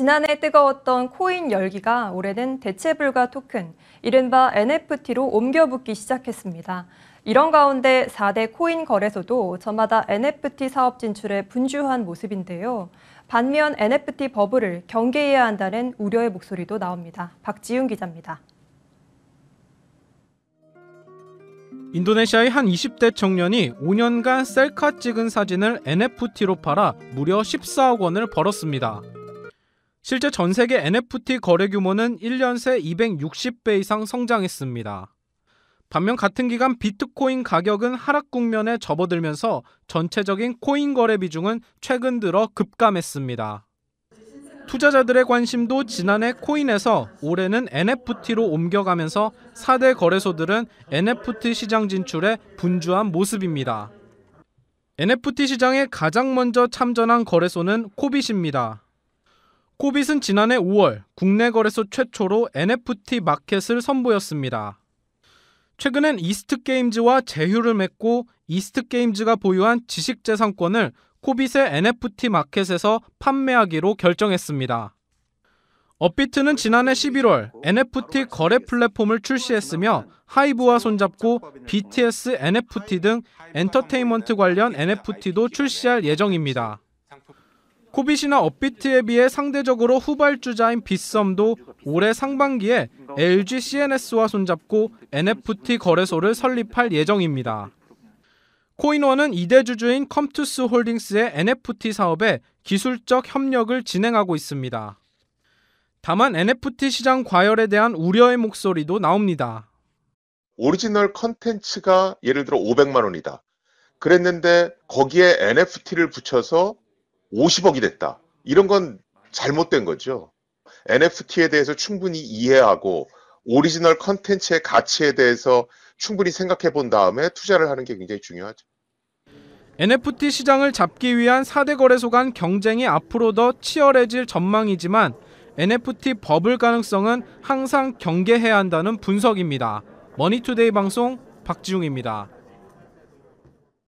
지난해 뜨거웠던 코인 열기가 올해는 대체불가 토큰, 이른바 NFT로 옮겨붙기 시작했습니다. 이런 가운데 4대 코인 거래소도 저마다 NFT 사업 진출에 분주한 모습인데요. 반면 NFT 버블을 경계해야 한다는 우려의 목소리도 나옵니다. 박지윤 기자입니다. 인도네시아의 한 20대 청년이 5년간 셀카 찍은 사진을 NFT로 팔아 무려 14억 원을 벌었습니다. 실제 전 세계 NFT 거래 규모는 1년 새 260배 이상 성장했습니다. 반면 같은 기간 비트코인 가격은 하락 국면에 접어들면서 전체적인 코인 거래 비중은 최근 들어 급감했습니다. 투자자들의 관심도 지난해 코인에서 올해는 NFT로 옮겨가면서 4대 거래소들은 NFT 시장 진출에 분주한 모습입니다. NFT 시장에 가장 먼저 참전한 거래소는 코빗입니다. 코빗은 지난해 5월 국내 거래소 최초로 NFT 마켓을 선보였습니다. 최근엔 이스트게임즈와 제휴를 맺고 이스트게임즈가 보유한 지식재산권을 코빗의 NFT 마켓에서 판매하기로 결정했습니다. 업비트는 지난해 11월 NFT 거래 플랫폼을 출시했으며 하이브와 손잡고 BTS NFT 등 엔터테인먼트 관련 NFT도 출시할 예정입니다. 코빗이나 업비트에 비해 상대적으로 후발주자인 빗썸도 올해 상반기에 LG CNS와 손잡고 NFT 거래소를 설립할 예정입니다. 코인원은 이대주주인 컴투스 홀딩스의 NFT 사업에 기술적 협력을 진행하고 있습니다. 다만 NFT 시장 과열에 대한 우려의 목소리도 나옵니다. 오리지널 컨텐츠가 예를 들어 500만 원이다. 그랬는데 거기에 NFT를 붙여서 50억이 됐다. 이런 건 잘못된 거죠. NFT에 대해서 충분히 이해하고 오리지널 컨텐츠의 가치에 대해서 충분히 생각해 본 다음에 투자를 하는 게 굉장히 중요하죠. NFT 시장을 잡기 위한 4대 거래소 간 경쟁이 앞으로 더 치열해질 전망이지만 NFT 버블 가능성은 항상 경계해야 한다는 분석입니다. 머니투데이 방송 박지웅입니다.